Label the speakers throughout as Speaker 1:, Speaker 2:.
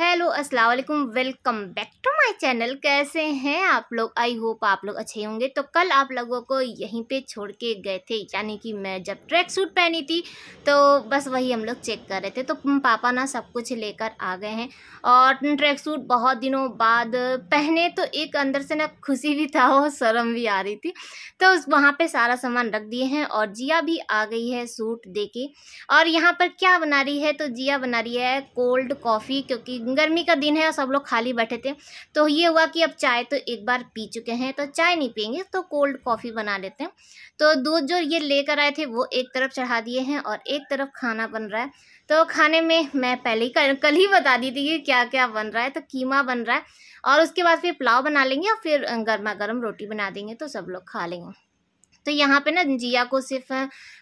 Speaker 1: hello अस्सलाम वालेकुम welcome back to my channel कैसे हैं आप लोग आई होप आप लोग अच्छे होंगे तो कल आप लोगों को यहीं पे छोड़ के गए थे यानी कि मैं जब ट्रैक सूट पहनी थी तो बस वही हम लोग चेक कर रहे थे तो पापा ना सब कुछ लेकर आ गए हैं और ट्रैक सूट बहुत दिनों बाद पहने तो एक अंदर से ना खुशी भी था और शर्म भी आ रही थी तो उस वहाँ पर सारा सामान रख दिए हैं और जिया भी आ गई है सूट दे के और यहाँ पर क्या बना रही है तो जिया बना रही है कोल्ड कॉफ़ी क्योंकि गर्मी का दिन है और सब लोग खाली बैठे थे तो ये हुआ कि अब चाय तो एक बार पी चुके हैं तो चाय नहीं पियेंगे तो कोल्ड कॉफ़ी बना लेते हैं तो दूध जो ये लेकर आए थे वो एक तरफ चढ़ा दिए हैं और एक तरफ खाना बन रहा है तो खाने में मैं पहले ही कल, कल ही बता दी थी कि क्या क्या बन रहा है तो कीमा बन रहा है और उसके बाद फिर पुलाव बना लेंगे और फिर गर्मा गर्म रोटी बना देंगे तो सब लोग खा लेंगे तो यहाँ पे ना जिया को सिर्फ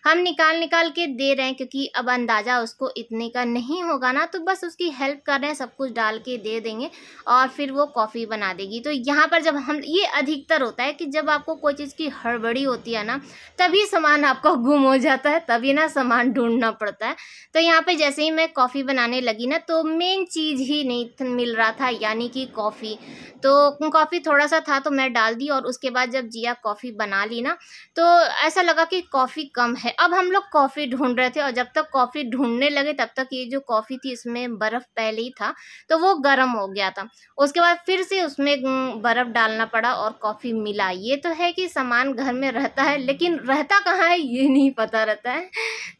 Speaker 1: हम निकाल निकाल के दे रहे हैं क्योंकि अब अंदाज़ा उसको इतने का नहीं होगा ना तो बस उसकी हेल्प कर रहे हैं सब कुछ डाल के दे देंगे और फिर वो कॉफ़ी बना देगी तो यहाँ पर जब हम ये अधिकतर होता है कि जब आपको कोई चीज़ की हड़बड़ी होती है ना तभी सामान आपका गुम हो जाता है तभी ना सामान ढूंढना पड़ता है तो यहाँ पर जैसे ही मैं कॉफ़ी बनाने लगी ना तो मेन चीज़ ही नहीं मिल रहा था यानी कि कॉफ़ी तो कॉफ़ी थोड़ा सा था तो मैं डाल दी और उसके बाद जब जिया कॉफ़ी बना ली ना तो ऐसा लगा कि कॉफ़ी कम है अब हम लोग कॉफ़ी ढूंढ रहे थे और जब तक कॉफ़ी ढूंढने लगे तब तक ये जो कॉफ़ी थी इसमें बर्फ़ पहले ही था तो वो गर्म हो गया था उसके बाद फिर से उसमें बर्फ़ डालना पड़ा और कॉफ़ी मिला ये तो है कि सामान घर में रहता है लेकिन रहता कहाँ है ये नहीं पता रहता है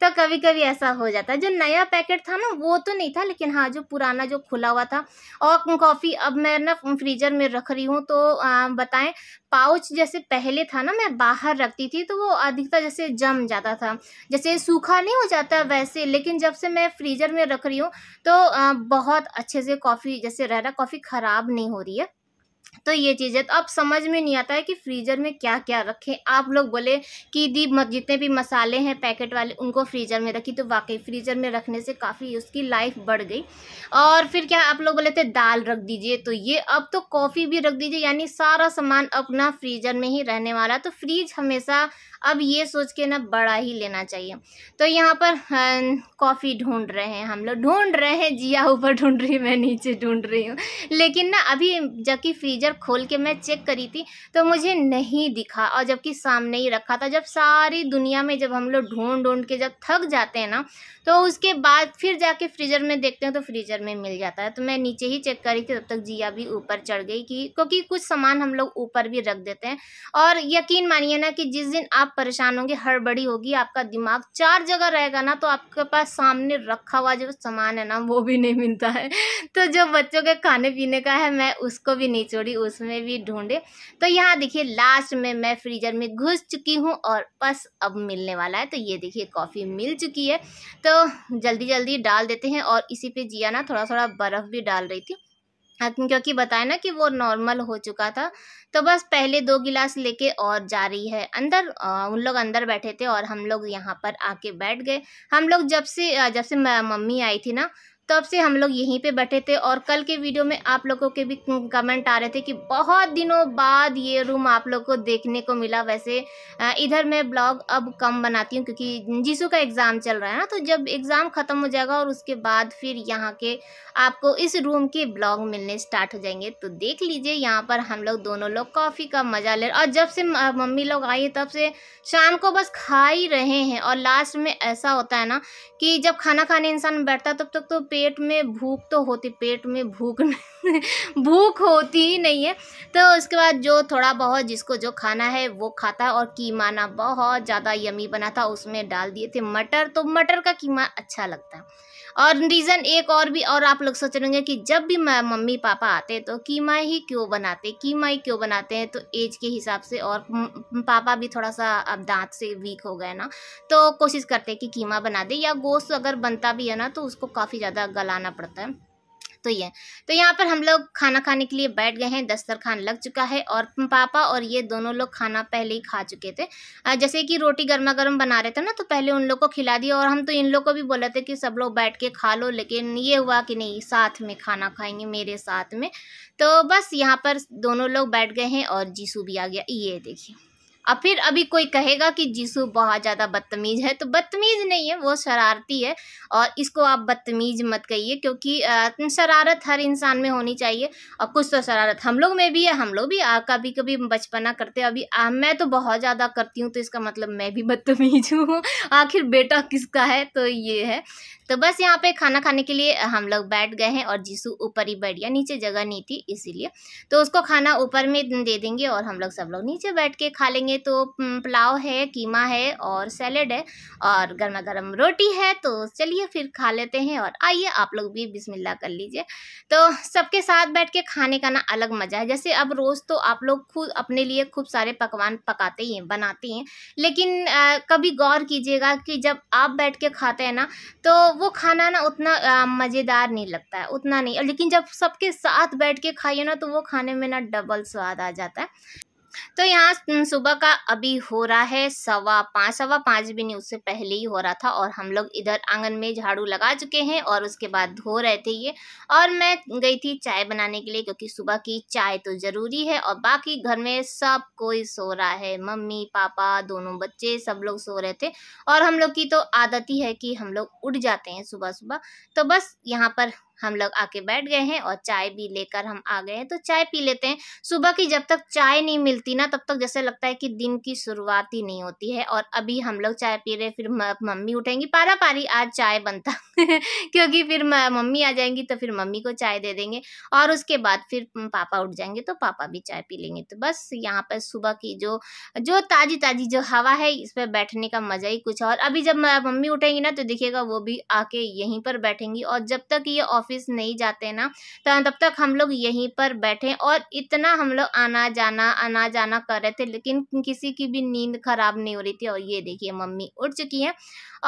Speaker 1: तो कभी कभी ऐसा हो जाता है जो नया पैकेट था ना वो तो नहीं था लेकिन हाँ जो पुराना जो खुला हुआ था और कॉफ़ी अब मैं ना फ्रीजर फ्रीज़र में रख रही हूँ तो बताएं पाउच जैसे पहले था ना मैं बाहर रखती थी तो वो अधिकतर जैसे जम जाता था जैसे सूखा नहीं हो जाता वैसे लेकिन जब से मैं फ्रीज़र में रख रही हूँ तो बहुत अच्छे से कॉफ़ी जैसे रह रहा कॉफ़ी ख़राब नहीं हो रही है तो ये चीज़ है तो अब समझ में नहीं आता है कि फ्रीज़र में क्या क्या रखें आप लोग बोले कि दी जितने भी मसाले हैं पैकेट वाले उनको फ्रीज़र में रखी तो वाकई फ्रीज़र में रखने से काफ़ी उसकी लाइफ बढ़ गई और फिर क्या आप लोग बोले थे दाल रख दीजिए तो ये अब तो कॉफ़ी भी रख दीजिए यानी सारा सामान अपना फ्रीज़र में ही रहने वाला तो फ्रीज हमेशा अब ये सोच के ना बड़ा ही लेना चाहिए तो यहाँ पर कॉफ़ी ढूंढ रहे हैं हम लोग ढूंढ रहे हैं जिया ऊपर ढूंढ रही मैं नीचे ढूंढ रही हूँ लेकिन ना अभी जबकि फ्रीजर खोल के मैं चेक करी थी तो मुझे नहीं दिखा और जबकि सामने ही रखा था जब सारी दुनिया में जब हम लोग ढूंढ ढूंढ के जब थक जाते हैं ना तो उसके बाद फिर जाके फ्रीजर में देखते हैं तो फ्रीजर में मिल जाता है तो मैं नीचे ही चेक करी थी तब तक जिया भी ऊपर चढ़ गई कि क्योंकि कुछ सामान हम लोग ऊपर भी रख देते हैं और यकीन मानिए ना कि जिस दिन आप आप परेशान होंगे हड़बड़ी होगी आपका दिमाग चार जगह रहेगा ना तो आपके पास सामने रखा हुआ जो सामान है ना वो भी नहीं मिलता है तो जो बच्चों के खाने पीने का है मैं उसको भी नहीं छोड़ी उसमें भी ढूंढे तो यहाँ देखिए लास्ट में मैं फ्रीजर में घुस चुकी हूँ और बस अब मिलने वाला है तो ये देखिए कॉफ़ी मिल चुकी है तो जल्दी जल्दी डाल देते हैं और इसी पे जिया ना थोड़ा थोड़ा बर्फ़ भी डाल रही थी हाँ, क्योंकि बताया ना कि वो नॉर्मल हो चुका था तो बस पहले दो गिलास लेके और जा रही है अंदर उन लोग अंदर बैठे थे और हम लोग यहाँ पर आके बैठ गए हम लोग जब से जब से मम्मी आई थी ना तब तो से हम लोग यहीं पे बैठे थे और कल के वीडियो में आप लोगों के भी कमेंट आ रहे थे कि बहुत दिनों बाद ये रूम आप लोग को देखने को मिला वैसे इधर मैं ब्लॉग अब कम बनाती हूँ क्योंकि जीसू का एग्ज़ाम चल रहा है ना तो जब एग्ज़ाम ख़त्म हो जाएगा और उसके बाद फिर यहाँ के आपको इस रूम के ब्लॉग मिलने स्टार्ट हो जाएंगे तो देख लीजिए यहाँ पर हम लोग दोनों लोग कॉफ़ी का मज़ा ले और जब से मम्मी लोग आई है तब से शाम को बस खा ही रहे हैं और लास्ट में ऐसा होता है ना कि जब खाना खाने इंसान बैठता तब तक तो पेट पेट में भूख तो होती पेट में भूख भूख होती ही नहीं है तो उसके बाद जो थोड़ा बहुत जिसको जो खाना है वो खाता है और कीमाना बहुत ज़्यादा यमी बना था उसमें डाल दिए थे मटर तो मटर का कीमा अच्छा लगता है और रीज़न एक और भी और आप लोग सोच रहे होंगे कि जब भी मैं मम्मी पापा आते हैं तो कीमा ही क्यों बनाते कीमा ही क्यों बनाते हैं तो एज के हिसाब से और पापा भी थोड़ा सा अब दांत से वीक हो गए ना तो कोशिश करते हैं कि कीमा बना दे या गोश्त अगर बनता भी है ना तो उसको काफ़ी ज़्यादा गलाना पड़ता है तो ये तो यहाँ पर हम लोग खाना खाने के लिए बैठ गए हैं दस्तरखान लग चुका है और पापा और ये दोनों लोग खाना पहले ही खा चुके थे जैसे कि रोटी गर्मा गर्म बना रहे थे ना तो पहले उन लोग को खिला दिया और हम तो इन लोग को भी बोला था कि सब लोग बैठ के खा लो लेकिन ये हुआ कि नहीं साथ में खाना खाएंगे मेरे साथ में तो बस यहाँ पर दोनों लोग बैठ गए हैं और जीसू भी आ गया ये देखिए अब फिर अभी कोई कहेगा कि जीसू बहुत ज़्यादा बदतमीज़ है तो बदतमीज़ नहीं है वो शरारती है और इसको आप बदतमीज़ मत कहिए क्योंकि शरारत हर इंसान में होनी चाहिए और कुछ तो शरारत हम लोग में भी है हम लोग भी कभी कभी बचपना करते हैं अभी आ, मैं तो बहुत ज़्यादा करती हूँ तो इसका मतलब मैं भी बदतमीज़ हूँ आखिर बेटा किसका है तो ये है तो बस यहाँ पर खाना खाने के लिए हम लोग बैठ गए हैं और जीसू ऊपर ही बैठ गया नीचे जगह नहीं थी इसीलिए तो उसको खाना ऊपर में दे देंगे और हम लोग सब लोग नीचे बैठ के खा लेंगे तो पुलाव है कीमा है और सैलेड है और गर्मा गर्म रोटी है तो चलिए फिर खा लेते हैं और आइए आप लोग भी बिस्मिल्लाह कर लीजिए तो सबके साथ बैठ के खाने का ना अलग मज़ा है जैसे अब रोज़ तो आप लोग खुद अपने लिए खूब सारे पकवान पकाते ही हैं बनाते हैं लेकिन आ, कभी गौर कीजिएगा कि जब आप बैठ के खाते हैं ना तो वो खाना ना उतना मज़ेदार नहीं लगता है उतना नहीं लेकिन जब सबके साथ बैठ के खाइए ना तो वो खाने में ना डबल स्वाद आ जाता है तो यहाँ सुबह का अभी हो रहा है सवा पाँच सवा पाँच भी नहीं उससे पहले ही हो रहा था और हम लोग इधर आंगन में झाड़ू लगा चुके हैं और उसके बाद धो रहे थे ये और मैं गई थी चाय बनाने के लिए क्योंकि सुबह की चाय तो ज़रूरी है और बाकी घर में सब कोई सो रहा है मम्मी पापा दोनों बच्चे सब लोग सो रहे थे और हम लोग की तो आदत ही है कि हम लोग उठ जाते हैं सुबह सुबह तो बस यहाँ पर हम लोग आके बैठ गए हैं और चाय भी लेकर हम आ गए हैं तो चाय पी लेते हैं सुबह की जब तक चाय नहीं मिलती ना तब तक जैसे लगता है कि दिन की शुरुआत ही नहीं होती है और अभी हम लोग चाय पी रहे फिर मम्मी उठेंगी पारा पारी आज चाय बनता क्योंकि फिर मम्मी आ जाएंगी तो फिर मम्मी को चाय दे देंगे और उसके बाद फिर पापा उठ जाएंगे तो पापा भी चाय पी लेंगे तो बस यहाँ पर सुबह की जो जो ताज़ी ताज़ी जो हवा है इस पर बैठने का मज़ा ही कुछ और अभी जब मम्मी उठेंगी ना तो देखिएगा वो भी आके यहीं पर बैठेंगी और जब तक ये ऑफिस ऑफिस नहीं जाते ना तो तब तक हम लोग यहीं पर बैठे और इतना हम लोग आना जाना आना जाना कर रहे थे लेकिन किसी की भी नींद खराब नहीं हो रही थी और ये देखिए मम्मी उठ चुकी है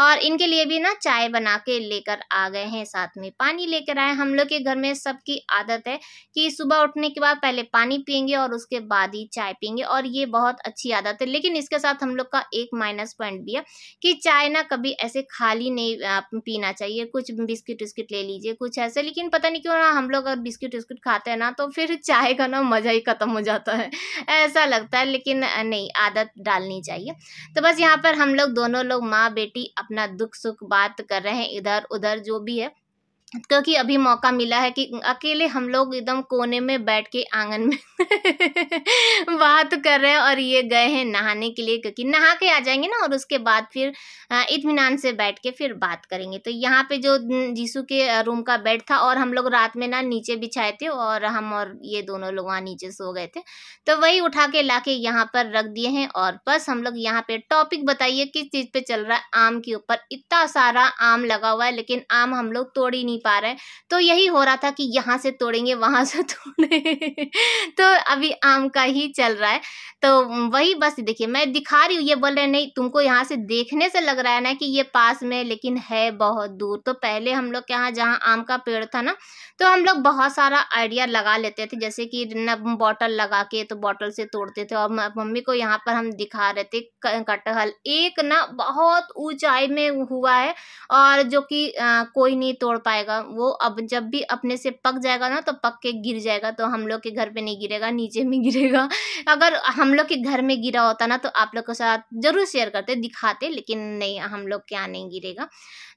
Speaker 1: और इनके लिए भी ना चाय बना के लेकर आ गए हैं साथ में पानी लेकर आए हम लोग के घर में सबकी आदत है कि सुबह उठने के बाद पहले पानी पियेंगे और उसके बाद ही चाय पियेंगे और ये बहुत अच्छी आदत है लेकिन इसके साथ हम लोग का एक माइनस पॉइंट भी है कि चाय ना कभी ऐसे खाली नहीं पीना चाहिए कुछ बिस्किट विस्किट ले लीजिए कुछ ऐसे से लेकिन पता नहीं क्यों ना हम लोग अगर बिस्किट विस्कुट खाते हैं ना तो फिर चाय का ना मज़ा ही ख़त्म हो जाता है ऐसा लगता है लेकिन नहीं आदत डालनी चाहिए तो बस यहाँ पर हम लोग दोनों लोग माँ बेटी अपना दुख सुख बात कर रहे हैं इधर उधर जो भी है क्योंकि तो अभी मौका मिला है कि अकेले हम लोग एकदम कोने में बैठ के आंगन में बात कर रहे हैं और ये गए हैं नहाने के लिए क्योंकि नहा के आ जाएंगे ना और उसके बाद फिर इतमान से बैठ के फिर बात करेंगे तो यहाँ पे जो जीसू के रूम का बेड था और हम लोग रात में ना नीचे बिछाए थे और हम और ये दोनों लोग वहाँ नीचे सो गए थे तो वही उठा के ला के यहाँ पर रख दिए हैं और बस हम लोग यहाँ पे टॉपिक बताइए किस चीज़ पर चल रहा है आम के ऊपर इतना सारा आम लगा हुआ है लेकिन आम हम लोग तोड़ ही नहीं पा रहे हैं तो यही हो रहा था कि यहाँ से तोड़ेंगे वहाँ से तोड़े तो अभी आम का ही चल रहा है तो वही बस देखिए मैं दिखा रही हूँ ये बोल रहे नहीं तुमको यहाँ से देखने से लग रहा है ना कि ये पास में लेकिन है बहुत दूर तो पहले हम लोग के यहाँ जहाँ आम का पेड़ था ना तो हम लोग बहुत सारा आइडिया लगा लेते थे जैसे कि बॉटल लगा के तो बॉटल से तोड़ते थे और मम्मी को यहाँ पर हम दिखा रहे थे कटहल एक ना बहुत ऊंचाई में हुआ है और जो कि कोई नहीं तोड़ पाएगा जाएगा वो अब जब भी अपने से पक जाएगा ना तो पक के गिर जाएगा तो हम लोग के घर पे नहीं गिरेगा नीचे में गिरेगा अगर हम लोग के घर में गिरा होता ना तो आप लोग के साथ ज़रूर शेयर करते दिखाते लेकिन नहीं हम लोग क्या नहीं गिरेगा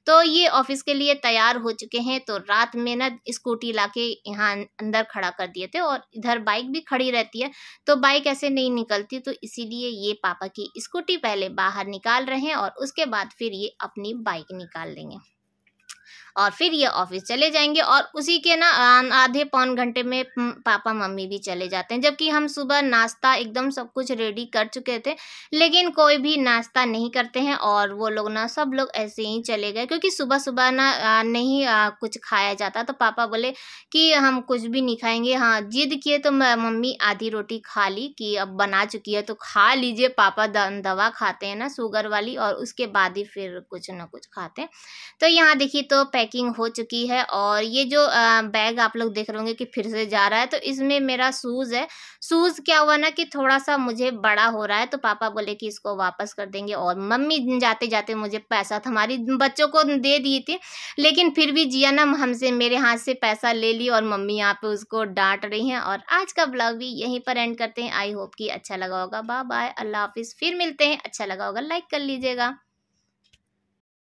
Speaker 1: तो ये ऑफिस के लिए तैयार हो चुके हैं तो रात में ना स्कूटी ला के यहाँ अंदर खड़ा कर दिए थे और इधर बाइक भी खड़ी रहती है तो बाइक ऐसे नहीं निकलती तो इसीलिए ये पापा की स्कूटी पहले बाहर निकाल रहे हैं और उसके बाद फिर ये अपनी बाइक निकाल लेंगे और फिर ये ऑफिस चले जाएंगे और उसी के ना आधे पौन घंटे में पापा मम्मी भी चले जाते हैं जबकि हम सुबह नाश्ता एकदम सब कुछ रेडी कर चुके थे लेकिन कोई भी नाश्ता नहीं करते हैं और वो लोग ना सब लोग ऐसे ही चले गए क्योंकि सुबह सुबह ना नहीं कुछ खाया जाता तो पापा बोले कि हम कुछ भी नहीं खाएंगे हाँ जिद किए तो मम्मी आधी रोटी खा ली कि अब बना चुकी है तो खा लीजिए पापा दवा खाते हैं ना शुगर वाली और उसके बाद ही फिर कुछ ना कुछ खाते हैं तो यहाँ देखिए तो पैक पैकिंग हो चुकी है और ये जो बैग आप लोग देख रहे होंगे कि फिर से जा रहा है तो इसमें मेरा शूज़ है शूज़ क्या हुआ ना कि थोड़ा सा मुझे बड़ा हो रहा है तो पापा बोले कि इसको वापस कर देंगे और मम्मी जाते जाते मुझे पैसा था हमारी बच्चों को दे दी थी लेकिन फिर भी जिया ना हमसे मेरे हाथ से पैसा ले ली और मम्मी यहाँ पे उसको डांट रही हैं और आज का ब्लॉग भी यहीं पर एंड करते हैं आई होप कि अच्छा लगा होगा बाय बाय अल्लाह हाफिज़ फिर मिलते हैं अच्छा लगा होगा लाइक कर लीजिएगा